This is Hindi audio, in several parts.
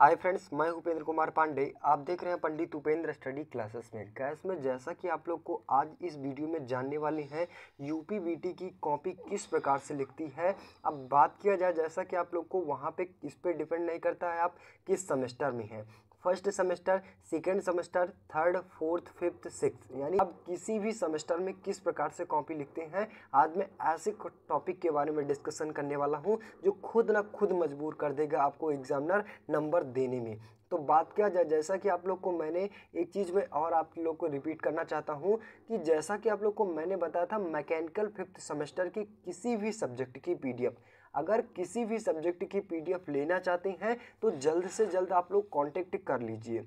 हाय फ्रेंड्स मैं उपेंद्र कुमार पांडे आप देख रहे हैं पंडित उपेंद्र स्टडी क्लासेस में गैस में जैसा कि आप लोग को आज इस वीडियो में जानने वाले हैं यूपी बीटी की कॉपी किस प्रकार से लिखती है अब बात किया जाए जैसा कि आप लोग को वहाँ पे इस पर डिपेंड नहीं करता है आप किस सेमेस्टर में हैं first semester second semester third fourth fifth six यानी आप किसी भी सेमेस्टर में किस प्रकार से कॉपी लिखते हैं आज मैं ऐसे टॉपिक के बारे में डिस्कशन करने वाला हूँ जो खुद ना खुद मजबूर कर देगा आपको एग्जामिनर नंबर देने में तो बात क्या जाए जैसा कि आप लोग को मैंने एक चीज़ में और आप लोग को रिपीट करना चाहता हूँ कि जैसा कि आप लोग को मैंने बताया था मैकेनिकल फिफ्थ सेमेस्टर की किसी भी सब्जेक्ट की पीडीएफ अगर किसी भी सब्जेक्ट की पीडीएफ लेना चाहते हैं तो जल्द से जल्द आप लोग कॉन्टेक्ट कर लीजिए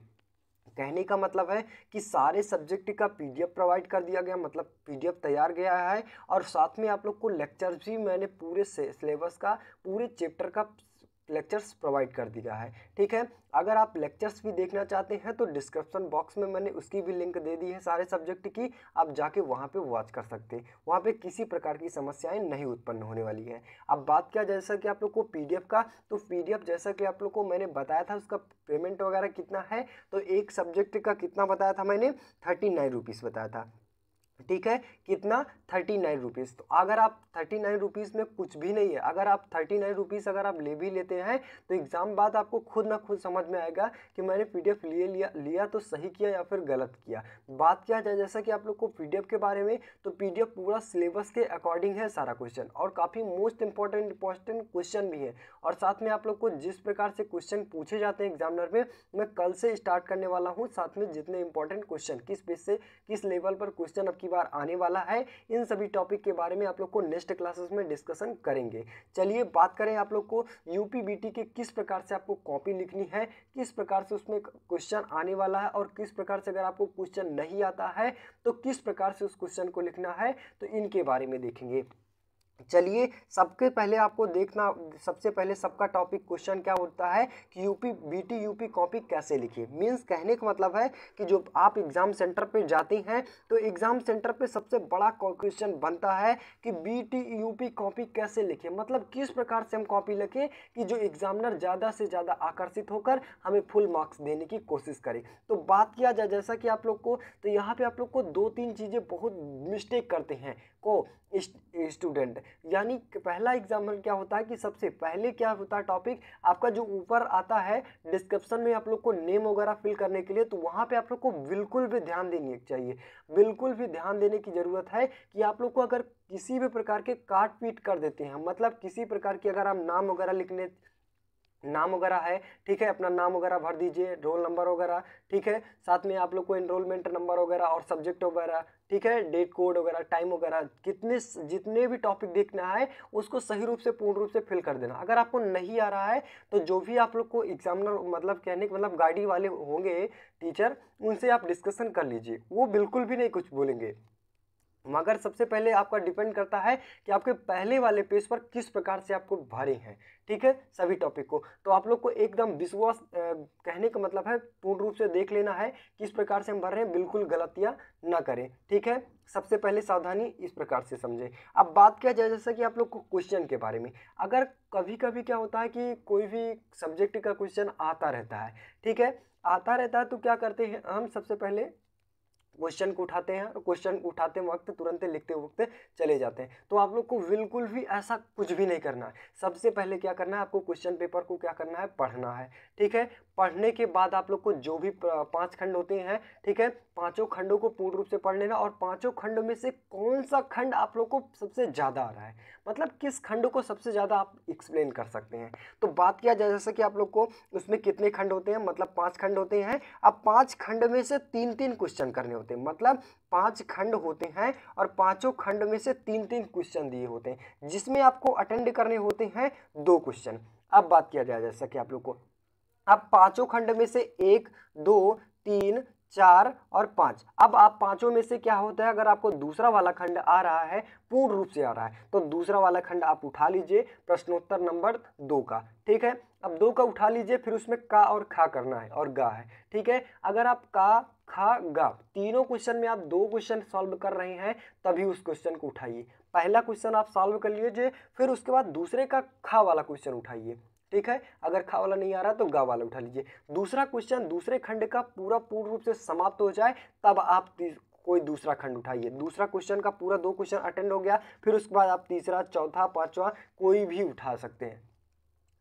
कहने का मतलब है कि सारे सब्जेक्ट का पीडीएफ प्रोवाइड कर दिया गया मतलब पीडीएफ तैयार गया है और साथ में आप लोग को लेक्चर भी मैंने पूरे सिलेबस का पूरे चैप्टर का लेक्चर्स प्रोवाइड कर दिया है ठीक है अगर आप लेक्चर्स भी देखना चाहते हैं तो डिस्क्रिप्शन बॉक्स में मैंने उसकी भी लिंक दे दी है सारे सब्जेक्ट की आप जाके वहाँ पे वॉच कर सकते हैं वहाँ पे किसी प्रकार की समस्याएं नहीं उत्पन्न होने वाली हैं अब बात क्या जैसा कि आप लोग को पी का तो पी जैसा कि आप लोग को मैंने बताया था उसका पेमेंट वगैरह कितना है तो एक सब्जेक्ट का कितना बताया था मैंने थर्टी बताया था ठीक है कितना थर्टी नाइन रुपीज़ तो अगर आप थर्टी नाइन रुपीज़ में कुछ भी नहीं है अगर आप थर्टी नाइन रुपीज़ अगर आप ले भी लेते हैं तो एग्ज़ाम बाद आपको खुद ना खुद समझ में आएगा कि मैंने पी डी एफ लिए लिया लिया तो सही किया या फिर गलत किया बात किया जाए जैसा कि आप लोग को पी डी एफ के बारे में तो पी डी एफ पूरा सिलेबस के अकॉर्डिंग है सारा क्वेश्चन और काफ़ी मोस्ट इंपॉर्टेंट इंपॉर्टेंट क्वेश्चन भी है और साथ में आप लोग को जिस प्रकार से क्वेश्चन पूछे जाते हैं एग्जामिनर में मैं कल से स्टार्ट करने वाला हूँ साथ में जितने इंपॉर्टेंट क्वेश्चन किस पेज से किस लेवल पर क्वेश्चन आपकी की बार आने वाला है इन सभी टॉपिक के बारे में आप लोग को नेक्स्ट क्लासेस में डिस्कशन करेंगे चलिए बात करें आप लोग को यूपीबीटी के किस प्रकार से आपको कॉपी लिखनी है किस प्रकार से उसमें क्वेश्चन आने वाला है और किस प्रकार से अगर आपको क्वेश्चन नहीं आता है तो किस प्रकार से उस क्वेश्चन को लिखना है तो इनके बारे में देखेंगे चलिए सबके पहले आपको देखना सबसे पहले सबका टॉपिक क्वेश्चन क्या होता है कि यूपी बीटी यूपी कॉपी कैसे लिखिए मींस कहने का मतलब है कि जो आप एग्ज़ाम सेंटर पे जाते हैं तो एग्ज़ाम सेंटर पे सबसे बड़ा क्वेश्चन बनता है कि बीटी यूपी कॉपी कैसे लिखिए मतलब किस प्रकार से हम कॉपी लिखें कि जो एग्ज़ामिनर ज़्यादा से ज़्यादा आकर्षित होकर हमें फुल मार्क्स देने की कोशिश करें तो बात किया जाए जैसा कि आप लोग को तो यहाँ पर आप लोग को दो तीन चीज़ें बहुत मिस्टेक करते हैं को स्टूडेंट यानी पहला एग्जाम्पल क्या होता है कि सबसे पहले क्या होता है टॉपिक आपका जो ऊपर आता है डिस्क्रिप्शन में आप लोग को नेम वगैरह फिल करने के लिए तो वहाँ पे आप लोग को बिल्कुल भी ध्यान देनी चाहिए बिल्कुल भी ध्यान देने की ज़रूरत है कि आप लोग को अगर किसी भी प्रकार के काट पीट कर देते हैं मतलब किसी प्रकार की अगर आप नाम वगैरह लिखने नाम वगैरह है ठीक है अपना नाम वगैरह भर दीजिए रोल नंबर वगैरह ठीक है साथ में आप लोग को इनरोलमेंट नंबर वगैरह और सब्जेक्ट वगैरह ठीक है डेट कोड वगैरह टाइम वगैरह कितने जितने भी टॉपिक देखना है उसको सही रूप से पूर्ण रूप से फिल कर देना अगर आपको नहीं आ रहा है तो जो भी आप लोग को एग्जामिनर मतलब कहने के मतलब गाड़ी वाले होंगे टीचर उनसे आप डिस्कशन कर लीजिए वो बिल्कुल भी नहीं कुछ बोलेंगे मगर सबसे पहले आपका डिपेंड करता है कि आपके पहले वाले पेज पर किस प्रकार से आपको भरे हैं ठीक है सभी टॉपिक को तो आप लोग को एकदम विश्वास कहने का मतलब है पूर्ण रूप से देख लेना है किस प्रकार से हम भर रहे हैं बिल्कुल गलतियाँ ना करें ठीक है सबसे पहले सावधानी इस प्रकार से समझें अब बात किया जाए जैसा कि आप लोग को क्वेश्चन के बारे में अगर कभी कभी क्या होता है कि कोई भी सब्जेक्ट का क्वेश्चन आता रहता है ठीक है आता रहता है तो क्या करते हैं हम सबसे पहले क्वेश्चन को उठाते हैं और क्वेश्चन उठाते वक्त तुरंत लिखते वक्त चले जाते हैं तो आप लोग को बिल्कुल भी ऐसा कुछ भी नहीं करना है सबसे पहले क्या करना है आपको क्वेश्चन पेपर को क्या करना है पढ़ना है ठीक है पढ़ने के बाद आप लोग को जो भी पांच खंड होते हैं ठीक है पांचों खंडों को पूर्ण रूप से पढ़ लेना और पांचों खंडों में से कौन सा खंड आप लोग को सबसे ज़्यादा आ रहा है मतलब किस खंड को सबसे ज़्यादा आप एक्सप्लेन कर सकते हैं तो बात किया जाए जैसे कि आप लोग को उसमें कितने खंड होते हैं मतलब पाँच खंड होते हैं अब पाँच खंड में से तीन तीन क्वेश्चन करने होते हैं मतलब पांच खंड होते हैं और पांचों खंड में से तीन तीन क्वेश्चन दिए होते हैं जिसमें आपको अटेंड करने होते हैं दो क्वेश्चन अब बात किया जाए जैसा कि आप लोग को अब पांचों खंड में से एक दो तीन चार और पाँच अब आप पांचों में से क्या होता है अगर आपको दूसरा वाला खंड आ रहा है पूर्ण रूप से आ रहा है तो दूसरा वाला खंड आप उठा लीजिए प्रश्नोत्तर नंबर दो का ठीक है अब दो का उठा लीजिए फिर उसमें का और खा करना है और गा है ठीक है अगर आप का खा गा तीनों क्वेश्चन में आप दो क्वेश्चन सॉल्व कर रहे हैं तभी उस क्वेश्चन को उठाइए पहला क्वेश्चन आप सॉल्व कर लीजिए फिर उसके बाद दूसरे का खा वाला क्वेश्चन उठाइए ठीक है अगर खा वाला नहीं आ रहा तो गा वाला उठा लीजिए दूसरा क्वेश्चन दूसरे खंड का पूरा पूर्ण रूप से समाप्त हो जाए तब आप कोई दूसरा खंड उठाइए दूसरा क्वेश्चन का पूरा दो क्वेश्चन अटेंड हो गया फिर उसके बाद आप तीसरा चौथा पांचवा कोई भी उठा सकते हैं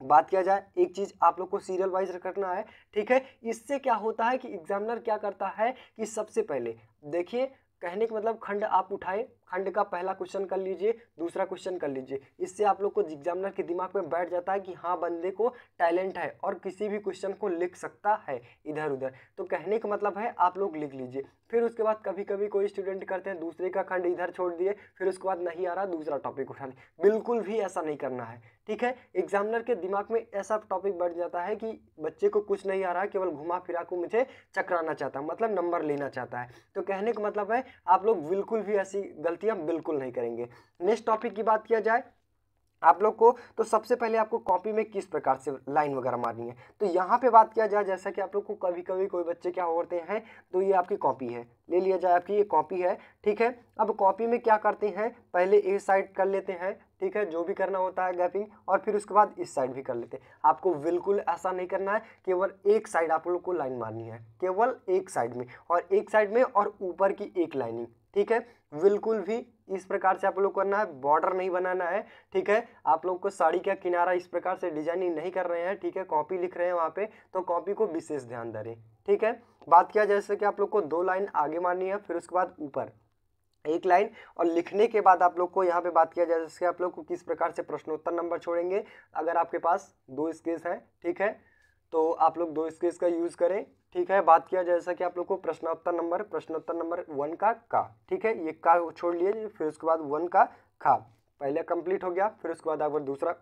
बात किया जाए एक चीज़ आप लोग को सीरियल वाइज करना है ठीक है इससे क्या होता है कि एग्जामिनर क्या करता है कि सबसे पहले देखिए कहने का मतलब खंड आप उठाए खंड का पहला क्वेश्चन कर लीजिए दूसरा क्वेश्चन कर लीजिए इससे आप लोग को एग्जामिनर के दिमाग में बैठ जाता है कि हाँ बंदे को टैलेंट है और किसी भी क्वेश्चन को लिख सकता है इधर उधर तो कहने का मतलब है आप लोग लिख लीजिए फिर उसके बाद कभी कभी कोई स्टूडेंट करते हैं दूसरे का खंड इधर छोड़ दिए फिर उसके बाद नहीं आ रहा दूसरा टॉपिक उठा लें बिल्कुल भी ऐसा नहीं करना है ठीक है एग्जामिनर के दिमाग में ऐसा टॉपिक बैठ जाता है कि बच्चे को कुछ नहीं आ रहा केवल घुमा फिरा को मुझे चकराना चाहता मतलब नंबर लेना चाहता है तो कहने का मतलब है आप लोग बिल्कुल भी ऐसी गलतियां बिल्कुल नहीं करेंगे नेक्स्ट टॉपिक की बात किया जाए आप लोग को तो सबसे पहले आपको कॉपी में किस प्रकार से लाइन वगैरह मारनी है तो यहाँ पे बात किया जाए जैसा कि आप लोग को कभी कभी कोई बच्चे क्या होते हैं तो ये आपकी कॉपी है ले लिया जाए आपकी ये कॉपी है ठीक है अब कॉपी में क्या करते हैं पहले ए साइड कर लेते हैं ठीक है जो भी करना होता है गैपिंग और फिर उसके बाद इस साइड भी कर लेते हैं आपको बिल्कुल ऐसा नहीं करना है केवल एक साइड आप लोग को लाइन मारनी है केवल एक साइड में और एक साइड में और ऊपर की एक लाइनिंग ठीक है बिल्कुल भी इस प्रकार से आप लोग करना है बॉर्डर नहीं बनाना है ठीक है आप लोग को साड़ी का किनारा इस प्रकार से डिजाइनिंग नहीं कर रहे हैं ठीक है कॉपी लिख रहे हैं वहाँ पे तो कॉपी को विशेष ध्यान दें ठीक है बात किया जैसे कि आप लोग को दो लाइन आगे मारनी है फिर उसके बाद ऊपर एक लाइन और लिखने के बाद आप लोग को यहाँ पे बात किया जाए जैसे आप लोग को किस प्रकार से प्रश्नोत्तर नंबर छोड़ेंगे अगर आपके पास दो स्केच हैं ठीक है तो आप लोग दो स्केच का यूज़ करें ठीक है बात किया जैसा कि आप लोग को प्रश्नोत्तर नंबर प्रश्नोत्तर नंबर वन का का ठीक है ये का छोड़ लिए फिर उसके बाद वन का खा पहले कंप्लीट हो गया फिर उसके बाद अगर दूसरा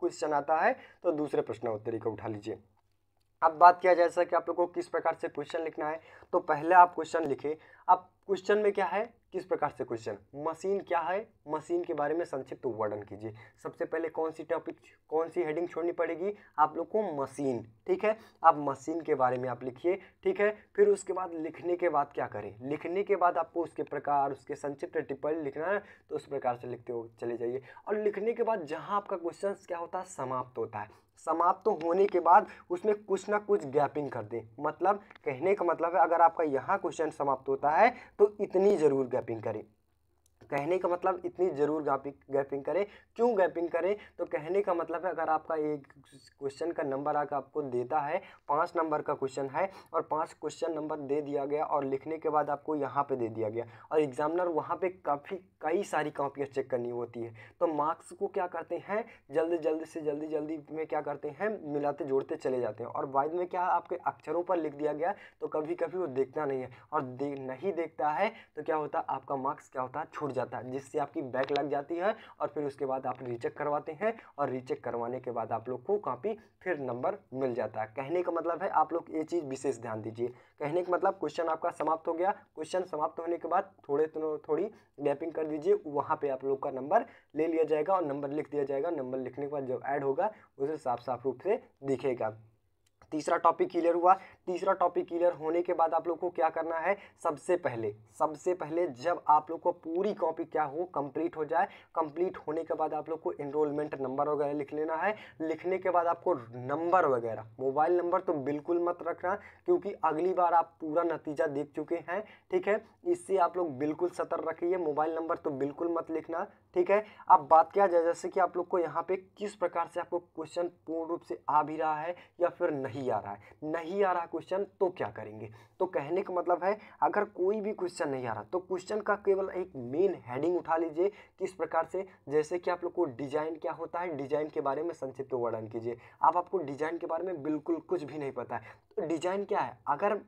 क्वेश्चन आता है तो दूसरे प्रश्नोत्तरी को उठा लीजिए अब बात किया जैसा कि आप लोग को किस प्रकार से क्वेश्चन लिखना है तो पहले आप क्वेश्चन लिखें अब क्वेश्चन में क्या है किस प्रकार से क्वेश्चन मशीन क्या है मशीन के बारे में संक्षिप्त वर्णन कीजिए सबसे पहले कौन सी टॉपिक कौन सी हेडिंग छोड़नी पड़ेगी आप लोग को मशीन ठीक है आप मशीन के बारे में आप लिखिए ठीक है फिर उसके बाद लिखने के बाद क्या करें लिखने के बाद आपको उसके प्रकार उसके संक्षिप्त टिप्पणी लिखना है तो उस प्रकार से लिखते हो चले जाइए और लिखने के बाद जहाँ आपका क्वेश्चन क्या होता है समाप्त होता है समाप्त होने के बाद उसमें कुछ ना कुछ गैपिंग कर दें मतलब कहने का मतलब है अगर आपका यहाँ क्वेश्चन समाप्त होता है तो इतनी ज़रूर गैपिंग करें कहने का मतलब इतनी ज़रूर गैपिंग गैपिंग करें क्यों गैपिंग करें तो कहने का मतलब है अगर आपका एक क्वेश्चन का नंबर आकर आपको देता है पाँच नंबर का क्वेश्चन है और पाँच क्वेश्चन नंबर दे दिया गया और लिखने के बाद आपको यहाँ पर दे दिया गया और एग्जामिनर वहाँ पर काफ़ी कई सारी कॉपियाँ चेक करनी होती है तो मार्क्स को क्या करते हैं जल्द जल्द से जल्दी जल्दी में क्या करते हैं मिलाते जोड़ते चले जाते हैं और बाद में क्या आपके अक्षरों पर लिख दिया गया तो कभी कभी वो देखता नहीं है और दे, नहीं देखता है तो क्या होता है आपका मार्क्स क्या होता है छूट जाता जाता है जिससे आपकी बैक लग जाती है और फिर उसके बाद आप रीचेक करवाते हैं और रीचेक करवाने के बाद आप लोग को कापी फिर नंबर मिल जाता है कहने का मतलब है आप लोग ये चीज़ विशेष ध्यान दीजिए कहने का मतलब क्वेश्चन आपका समाप्त हो गया क्वेश्चन समाप्त होने के बाद थोड़े तो थोड़ी गैपिंग कर दीजिए वहाँ पर आप लोग का नंबर ले लिया जाएगा और नंबर लिख दिया जाएगा नंबर लिखने के बाद जब ऐड होगा उसे साफ साफ रूप से दिखेगा तीसरा टॉपिक क्लियर हुआ तीसरा टॉपिक क्लियर होने के बाद आप लोग को क्या करना है सबसे पहले सबसे पहले जब आप लोग को पूरी कॉपी क्या हो कंप्लीट हो जाए कंप्लीट होने के बाद आप लोग को इनरोलमेंट नंबर वगैरह लिख लेना है लिखने के बाद आपको नंबर वगैरह मोबाइल नंबर तो बिल्कुल मत रखना क्योंकि अगली बार आप पूरा नतीजा देख चुके हैं ठीक है इससे आप लोग बिल्कुल सतर्क रखिए मोबाइल नंबर तो बिल्कुल मत लिखना ठीक है अब बात किया जाए जैसे कि आप लोग को यहाँ पे किस प्रकार से आपको क्वेश्चन पूर्ण रूप से आ भी रहा है या फिर नहीं आ रहा है नहीं आ रहा क्वेश्चन तो क्या करेंगे तो कहने का मतलब है अगर कोई भी क्वेश्चन नहीं आ रहा तो क्वेश्चन का केवल एक मेन हेडिंग उठा लीजिए किस प्रकार से जैसे कि आप लोग को डिजाइन क्या होता है डिजाइन के बारे में संक्षिप्त वर्णन कीजिए आप आपको डिजाइन के बारे में बिल्कुल कुछ भी नहीं पता है तो डिजाइन क्या है अगर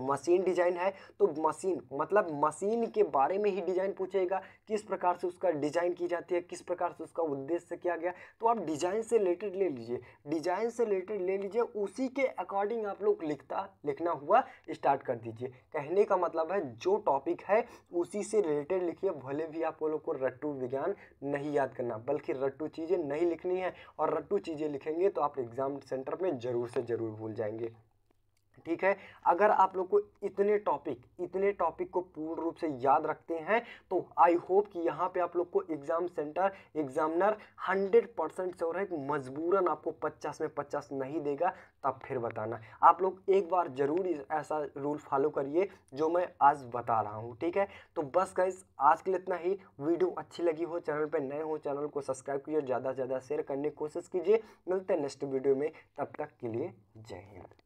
मशीन डिजाइन है तो मशीन मतलब मशीन के बारे में ही डिजाइन पूछेगा किस प्रकार से उसका डिजाइन की जाती है किस प्रकार से उसका उद्देश्य किया गया तो आप डिजाइन से रिलेटेड ले लीजिए डिजाइन से रिलेटेड ले लीजिए उसी के अकॉर्डिंग आप लोग लिखता लिखना हुआ स्टार्ट कर दीजिए कहने का मतलब है जो टॉपिक है उसी से रिलेटेड लिखिए भले भी आप लोग को रट्टू विज्ञान नहीं याद करना बल्कि रट्टू चीज़ें नहीं लिखनी है और रट्टू चीज़ें लिखेंगे तो आप एग्ज़ाम सेंटर में ज़रूर से ज़रूर भूल जाएंगे ठीक है अगर आप लोग को इतने टॉपिक इतने टॉपिक को पूर्ण रूप से याद रखते हैं तो आई होप कि यहाँ पे आप लोग को exam centre examiner hundred percent से और रहा है मजबूरन आपको पचास में पचास नहीं देगा तब फिर बताना आप लोग एक बार ज़रूर ऐसा रूल फॉलो करिए जो मैं आज बता रहा हूँ ठीक है तो बस गाइज आज के लिए इतना ही वीडियो अच्छी लगी हो चैनल पर नए हो चैनल को सब्सक्राइब कीजिए ज़्यादा से ज़्यादा शेयर करने की कोशिश कीजिए मिलते हैं नेक्स्ट वीडियो में तब तक के लिए जय हिंद